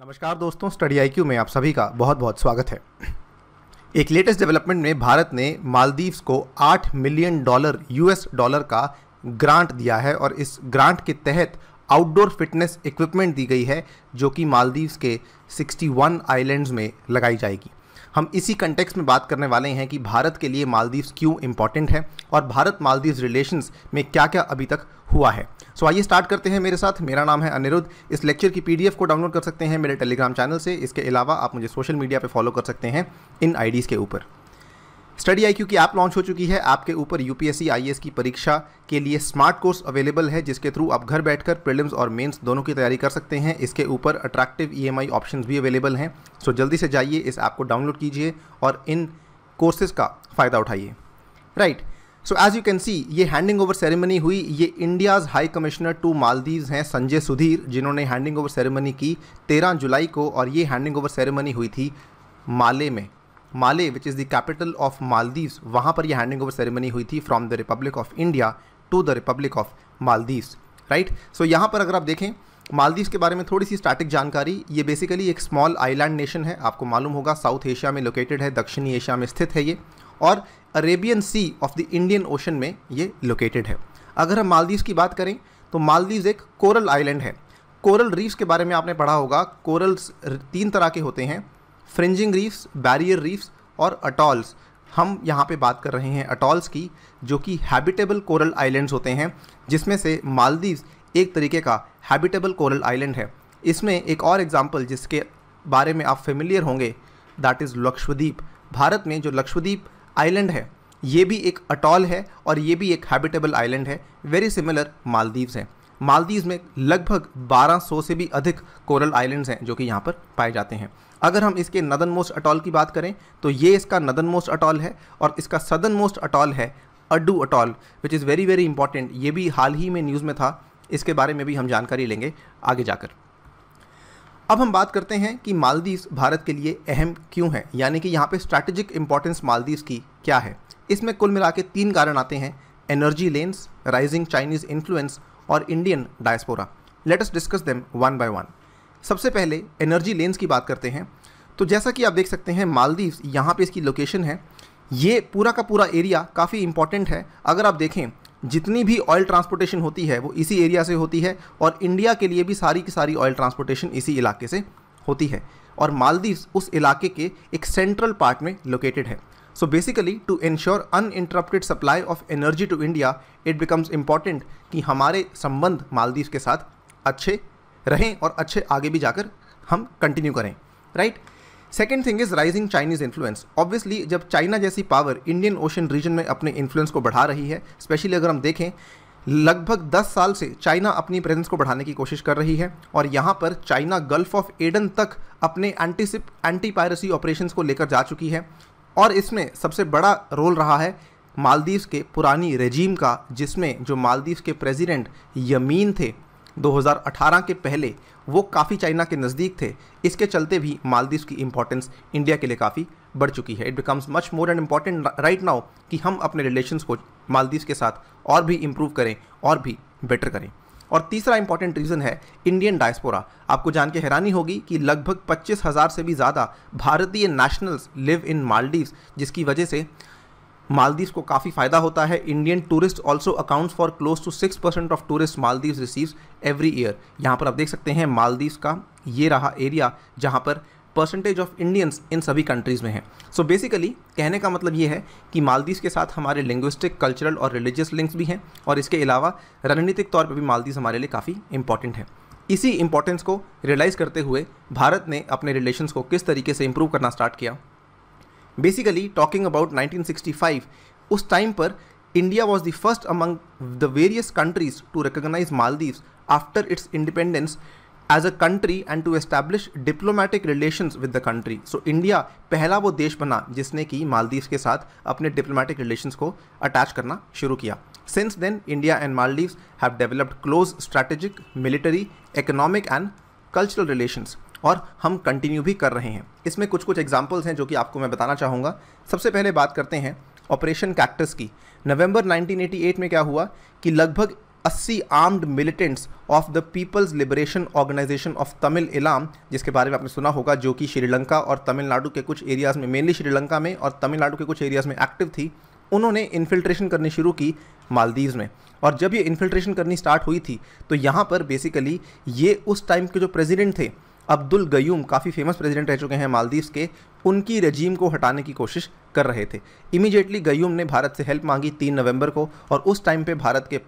नमस्कार दोस्तों स्टडी आई में आप सभी का बहुत बहुत स्वागत है एक लेटेस्ट डेवलपमेंट में भारत ने मालदीव्स को 8 मिलियन डॉलर यूएस डॉलर का ग्रांट दिया है और इस ग्रांट के तहत आउटडोर फिटनेस इक्विपमेंट दी गई है जो कि मालदीव्स के 61 आइलैंड्स में लगाई जाएगी हम इसी कंटेक्स में बात करने वाले हैं कि भारत के लिए मालदीव्स क्यों इंपॉर्टेंट है और भारत मालदीव्स रिलेशंस में क्या क्या अभी तक हुआ है सो आइए स्टार्ट करते हैं मेरे साथ मेरा नाम है अनिरुद्ध इस लेक्चर की पीडीएफ को डाउनलोड कर सकते हैं मेरे टेलीग्राम चैनल से इसके अलावा आप मुझे सोशल मीडिया पर फॉलो कर सकते हैं इन आईडीज़ के ऊपर स्टडी आई की ऐप लॉन्च हो चुकी है आपके ऊपर यूपीएससी एस की परीक्षा के लिए स्मार्ट कोर्स अवेलेबल है जिसके थ्रू आप घर बैठकर प्रीलिम्स और मेंस दोनों की तैयारी कर सकते हैं इसके ऊपर अट्रैक्टिव ईएमआई ऑप्शंस भी अवेलेबल हैं सो जल्दी से जाइए इस ऐप को डाउनलोड कीजिए और इन कोर्सेज का फ़ायदा उठाइए right so as you can see ये हैंडिंग ओवर सेरेमनी हुई ये India's high commissioner to Maldive हैं संजय सुधीर जिन्होंने हैंडिंग ओवर सेरेमनी की तेरह जुलाई को और ये हैंडिंग ओवर सेरेमनी हुई थी माले में Male which is the capital of Maldives वहाँ पर यह हैंडिंग ओवर सेरेमनी हुई थी from the republic of India to the republic of Maldives right so यहाँ पर अगर आप देखें मालदीव्स के बारे में थोड़ी सी स्टैटिक जानकारी ये बेसिकली एक स्मॉल आइलैंड नेशन है आपको मालूम होगा साउथ एशिया में लोकेटेड है दक्षिणी एशिया में स्थित है ये और Arabian sea of the Indian ocean में ये लोकेटेड है अगर हम मालदीव्स की बात करें तो मालदीव्स एक कोरल आइलैंड है कोरल रीफ्स के बारे में आपने पढ़ा होगा कोरल्स तीन तरह के होते हैं फ्रिंजिंग रीफ्स बैरियर रीफ्स और अटॉल्स हम यहाँ पे बात कर रहे हैं अटॉल्स की जो कि हैबिटेबल कोरल आइलैंड्स होते हैं जिसमें से मालदीव्स एक तरीके का हैबिटेबल कोरल आइलैंड है इसमें एक और एग्जाम्पल जिसके बारे में आप फेमिलियर होंगे दैट इज़ लक्षद्वीप भारत में जो लक्षद्वीप आइलैंड है ये भी एक अटॉल है और ये भी एक हैबिटेबल आइलैंड है वेरी सिमिलर मालदीव्स हैं मालदीव में लगभग 1200 से भी अधिक कोरल आइलैंड्स हैं जो कि यहाँ पर पाए जाते हैं अगर हम इसके नदन मोस्ट अटॉल की बात करें तो ये इसका नदन मोस्ट अटॉल है और इसका सदन मोस्ट अटॉल है Addu atoll which is very very important ये भी हाल ही में न्यूज़ में था इसके बारे में भी हम जानकारी लेंगे आगे जाकर अब हम बात करते हैं कि मालदीव्स भारत के लिए अहम क्यों है यानी कि यहाँ पे स्ट्रैटेजिक इंपॉर्टेंस मालदीव्स की क्या है इसमें कुल मिला के तीन कारण आते हैं energy lanes rising Chinese influence और Indian diaspora let's discuss them one by one सबसे पहले एनर्जी लेंस की बात करते हैं तो जैसा कि आप देख सकते हैं मालदीव यहाँ पे इसकी लोकेशन है ये पूरा का पूरा एरिया काफ़ी इंपॉर्टेंट है अगर आप देखें जितनी भी ऑयल ट्रांसपोर्टेशन होती है वो इसी एरिया से होती है और इंडिया के लिए भी सारी की सारी ऑयल ट्रांसपोर्टेशन इसी इलाके से होती है और मालदीव्स उस इलाके के एक सेंट्रल पार्ट में लोकेटेड है So basically, to ensure uninterrupted supply of energy to India, it becomes important कि हमारे संबंध मालदीव के साथ अच्छे रहें और अच्छे आगे भी जाकर हम कंटिन्यू करें right second thing is rising Chinese influence obviously जब चाइना जैसी पावर इंडियन ओशन रीजन में अपने इन्फ्लुएंस को बढ़ा रही है स्पेशली अगर हम देखें लगभग 10 साल से चाइना अपनी प्रेजेंस को बढ़ाने की कोशिश कर रही है और यहाँ पर चाइना गल्फ ऑफ एडन तक अपने एंटीसिप एंटी पायरेसी ऑपरेशंस को लेकर जा चुकी है और इसमें सबसे बड़ा रोल रहा है मालदीव्स के पुरानी रेजीम का जिसमें जो मालदीव्स के प्रेसिडेंट यमीन थे 2018 के पहले वो काफ़ी चाइना के नज़दीक थे इसके चलते भी मालदीव्स की इम्पोर्टेंस इंडिया के लिए काफ़ी बढ़ चुकी है it becomes much more and important right now कि हम अपने रिलेशन को मालदीव्स के साथ और भी इम्प्रूव करें और भी बेटर करें और तीसरा इंपॉर्टेंट रीज़न है इंडियन डायस्पोरा आपको जान के हैरानी होगी कि लगभग पच्चीस हज़ार से भी ज़्यादा भारतीय नेशनल्स लिव इन मालदीव्स जिसकी वजह से मालदीव्स को काफ़ी फायदा होता है Indian tourist also accounts for close to six percent of tourist Maldives receives every year यहाँ पर आप देख सकते हैं मालदीव्स का ये रहा एरिया जहाँ पर परसेंटेज ऑफ इंडियंस इन सभी कंट्रीज़ में है सो so बेसिकली कहने का मतलब ये है कि मालदीव के साथ हमारे लिंग्विस्टिक कल्चरल और रिलीजियस लिंक्स भी हैं और इसके अलावा रणनीतिक तौर पर भी मालदीव हमारे लिए काफ़ी इंपॉर्टेंट है इसी इंपॉर्टेंस को रियलाइज़ करते हुए भारत ने अपने रिलेशंस को किस तरीके से इम्प्रूव करना स्टार्ट किया बेसिकली टॉकिंग अबाउट 1965 उस टाइम पर India was the first among the various countries to recognise Maldives after its independence as a country and to establish diplomatic relation with the country so India पहला वो देश बना जिसने कि मालदीव के साथ अपने डिप्लोमेटिक रिलेशन को अटैच करना शुरू किया since then India and Maldive have developed close strategic military economic and cultural relations और हम कंटिन्यू भी कर रहे हैं इसमें कुछ कुछ एग्जाम्पल्स हैं जो कि आपको मैं बताना चाहूँगा सबसे पहले बात करते हैं ऑपरेशन कैक्टस की नवंबर 1988 में क्या हुआ कि लगभग अस्सी armed militants of the people's liberation organisation of Tamil Eelam जिसके बारे में आपने सुना होगा जो कि श्रीलंका और तमिलनाडु के कुछ एरियाज़ में मेनली श्रीलंका में और तमिलनाडु के कुछ एरियाज़ में एक्टिव थी उन्होंने इन्फिल्ट्रेशन करनी शुरू की मालदीव्स में और जब ये इन्फिल्ट्रेशन करनी स्टार्ट हुई थी तो यहाँ पर बेसिकली ये उस टाइम के जो प्रेसिडेंट थे अब्दुल गयूम काफ़ी फेमस प्रेसिडेंट रह चुके हैं मालदीव्स के उनकी रजीम को हटाने की कोशिश कर रहे थे इमीजिएटली गयूम ने भारत से हेल्प मांगी तीन नवंबर को और उस टाइम पे भारत के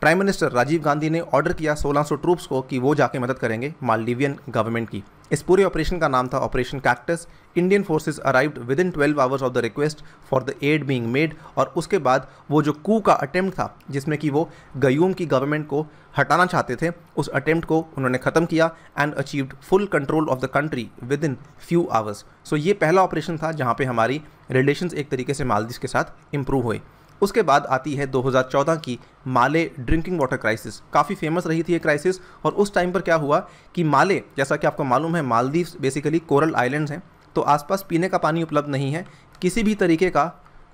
प्राइम मिनिस्टर राजीव गांधी ने ऑर्डर किया 1600 ट्रूप्स को कि वो जाके मदद करेंगे मालदीवियन गवर्नमेंट की इस पूरे ऑपरेशन का नाम था operation cactus Indian forces arrived with in twelve hours of the request for the aid being made और उसके बाद वो जो कू का अटेम्प्ट था जिसमें कि वो गयूम की गवर्नमेंट को हटाना चाहते थे उस अटेम्प्ट को उन्होंने ख़त्म किया and achieved full control of the country with in few hours सो ये पहला ऑपरेशन था जहाँ पर हमारी रिलेशन एक तरीके से मालदीव के साथ इम्प्रूव हुए उसके बाद आती है 2014 की माले ड्रिंकिंग वाटर क्राइसिस काफ़ी फेमस रही थी ये क्राइसिस और उस टाइम पर क्या हुआ कि माले जैसा कि आपको मालूम है मालदीव्स बेसिकली कोरल आइलैंड्स हैं तो आसपास पीने का पानी उपलब्ध नहीं है किसी भी तरीके का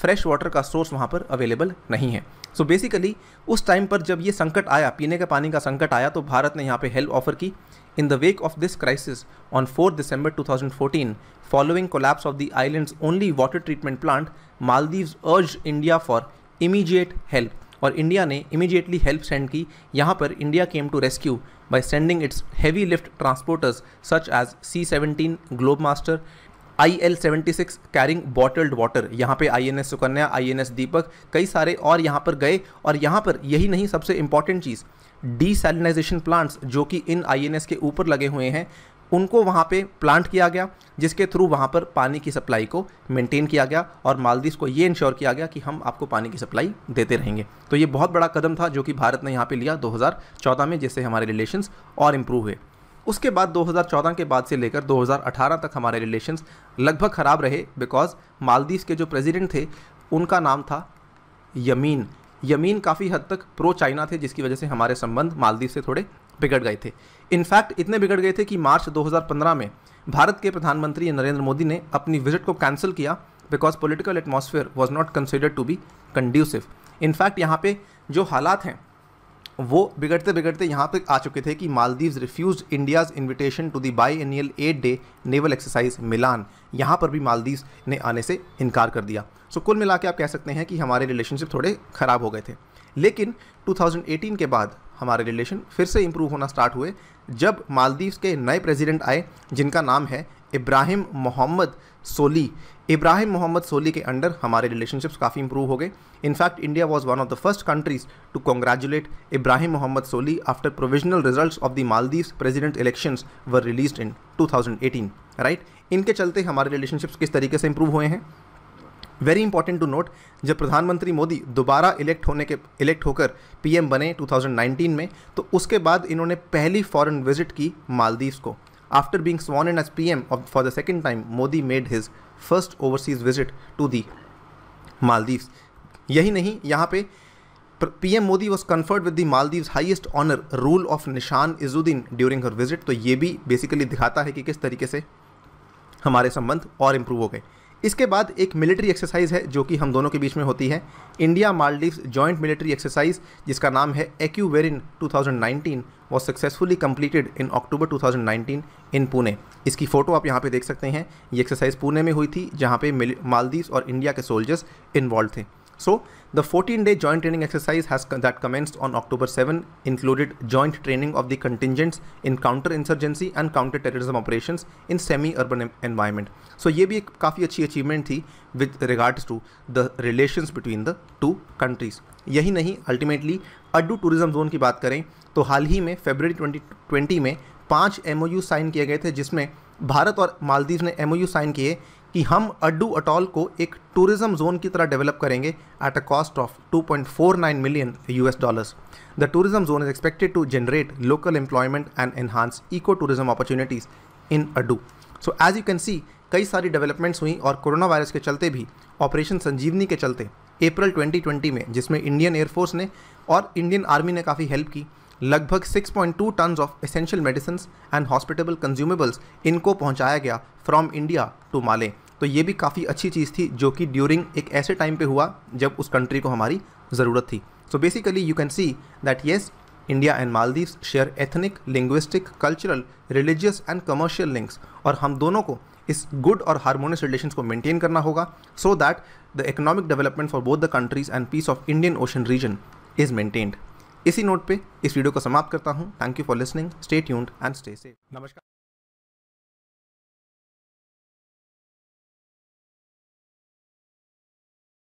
फ्रेश वाटर का सोर्स वहाँ पर अवेलेबल नहीं है सो so बेसिकली उस टाइम पर जब ये संकट आया पीने के पानी का संकट आया तो भारत ने यहाँ पे हेल्प ऑफर की in the wake of this crisis on fourth December 2014 following collapse of the islands only water treatment plant Maldives urge India for immediate help और इंडिया ने इमीजिएटली हेल्प सेंड की यहाँ पर India came to rescue by sending its heavy lift transporters such as C seventeen Globemaster I L seventy six carrying bottled water यहाँ पे I N S Sukanya I N S दीपक कई सारे और यहाँ पर गए और यहाँ पर यही नहीं सबसे इंपॉर्टेंट चीज़ डीसैलिनाइजेशन प्लांट्स जो कि इन आई एन एस के ऊपर लगे हुए हैं उनको वहाँ पे प्लांट किया गया जिसके थ्रू वहाँ पर पानी की सप्लाई को मेंटेन किया गया और मालदीव को ये इंश्योर किया गया कि हम आपको पानी की सप्लाई देते रहेंगे तो ये बहुत बड़ा कदम था जो कि भारत ने यहाँ पे लिया 2014 में जिससे हमारे रिलेशंस और इम्प्रूव हुए उसके बाद 2014 के बाद से लेकर 2018 तक हमारे रिलेशंस लगभग ख़राब रहे बिकॉज मालदीव के जो प्रेसिडेंट थे उनका नाम था यमीन यमीन काफ़ी हद तक प्रो चाइना थे जिसकी वजह से हमारे संबंध मालदीव से थोड़े बिगड़ गए थे इनफैक्ट इतने बिगड़ गए थे कि मार्च 2015 में भारत के प्रधानमंत्री नरेंद्र मोदी ने अपनी विजिट को कैंसिल किया because political atmosphere was not considered to be conducive in fact यहाँ पे जो हालात हैं वो बिगड़ते बिगड़ते यहाँ पे आ चुके थे कि Maldives refuse India's invitation to the biennial eight day naval exercise Milan यहाँ पर भी मालदीव्स ने आने से इनकार कर दिया सो so, कुल मिला आप कह सकते हैं कि हमारे रिलेशनशिप थोड़े ख़राब हो गए थे लेकिन 2018 के बाद हमारे रिलेशन फिर से इम्प्रूव होना स्टार्ट हुए जब मालदीव के नए प्रेसिडेंट आए जिनका नाम है इब्राहिम मोहम्मद सोली इब्राहिम मोहम्मद सोली के अंडर हमारे रिलेशनशिप्स काफ़ी इंप्रूव हो गए in fact India was one of the first countries to congratulate Ibrahim Mohamed Solih after provisional result of the Maldive president elections were release in 2018 right right? इनके चलते हमारे रिलेशनशिप्स किस तरीके से इंप्रूव हुए हैं वेरी इंपॉर्टेंट टू नोट जब प्रधानमंत्री मोदी दोबारा इलेक्ट होने के इलेक्ट होकर पीएम बने 2019 में तो उसके बाद इन्होंने पहली फॉरेन विजिट की मालदीव्स को after being sworn and as PM for the second time Modi made his first overseas visit to the Maldives यही नहीं यहाँ पे PM Modi was conferred with the Maldives highest honour rule of Nishan Izzuddeen during her visit तो ये भी basically दिखाता है कि किस तरीके से हमारे संबंध और इम्प्रूव हो गए इसके बाद एक मिलिट्री एक्सरसाइज है जो कि हम दोनों के बीच में होती है India Maldives joint military exercise जिसका नाम है एक्यूवेरिन वेरिन 2019 was successfully completed in October 2019 in Pune इसकी फ़ोटो आप यहाँ पे देख सकते हैं ये एक्सरसाइज पुणे में हुई थी जहाँ पे मालदीव्स और इंडिया के सोल्जर्स इन्वॉल्व थे So the 14-day joint training exercise has co that commenced on October 7 included joint training of the contingents in counter-insurgency and counter-terrorism operations in semi-urban environment. So ये भी एक काफ़ी अच्छी achievement थी with regards to the relations between the two countries. यही नहीं ultimately Addu tourism zone की बात करें तो हाल ही में February 2020 में पांच MOU साइन किए गए थे जिसमें भारत और मालदीव ने एम साइन किए कि हम अड्डू अटॉल को एक टूरिज्म जोन की तरह डेवलप करेंगे at a cost of 2.49 million US dollars the tourism zone is expected to generate local employment and enhance eco tourism opportunities in Addu so as you can see कई सारी developments हुई और corona virus के चलते भी operation संजीवनी के चलते अप्रैल 2020 में जिसमें इंडियन एयरफोर्स ने और इंडियन आर्मी ने काफ़ी हेल्प की लगभग 6.2 ton of essential medicine and hospitable consumables इनको पहुंचाया गया फ्रॉम इंडिया टू माले तो ये भी काफ़ी अच्छी चीज़ थी जो कि ड्यूरिंग एक ऐसे टाइम पे हुआ जब उस कंट्री को हमारी ज़रूरत थी so basically you can see that yes India and Maldives share ethnic linguistic cultural religious and commercial links और हम दोनों को इस गुड और हारमोनियस रिलेशन को मेनटेन करना होगा so that the economic development for both the countries and peace of Indian ocean region is maintained इसी नोट पे इस वीडियो को समाप्त करता हूँ thank you for listening stay tuned and stay safe नमस्कार